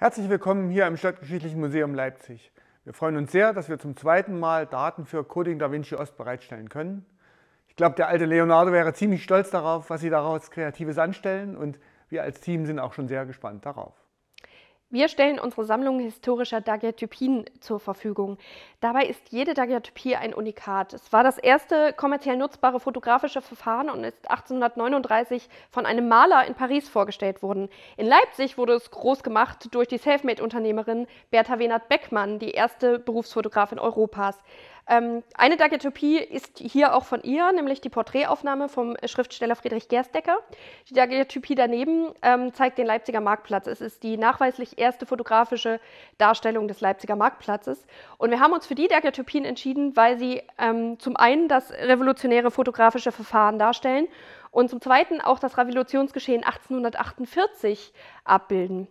Herzlich willkommen hier im Stadtgeschichtlichen Museum Leipzig. Wir freuen uns sehr, dass wir zum zweiten Mal Daten für Coding Da Vinci Ost bereitstellen können. Ich glaube, der alte Leonardo wäre ziemlich stolz darauf, was Sie daraus Kreatives anstellen und wir als Team sind auch schon sehr gespannt darauf. Wir stellen unsere Sammlung historischer Dagiatypien zur Verfügung. Dabei ist jede Dagiatypie ein Unikat. Es war das erste kommerziell nutzbare fotografische Verfahren und ist 1839 von einem Maler in Paris vorgestellt worden. In Leipzig wurde es groß gemacht durch die Selfmade-Unternehmerin Bertha Wenert Beckmann, die erste Berufsfotografin Europas. Ähm, eine Daguerreotypie ist hier auch von ihr, nämlich die Porträtaufnahme vom Schriftsteller Friedrich Gerstecker. Die Daguerreotypie daneben ähm, zeigt den Leipziger Marktplatz. Es ist die nachweislich erste fotografische Darstellung des Leipziger Marktplatzes. Und wir haben uns für die Daguerreotypien entschieden, weil sie ähm, zum einen das revolutionäre fotografische Verfahren darstellen und zum zweiten auch das Revolutionsgeschehen 1848 abbilden.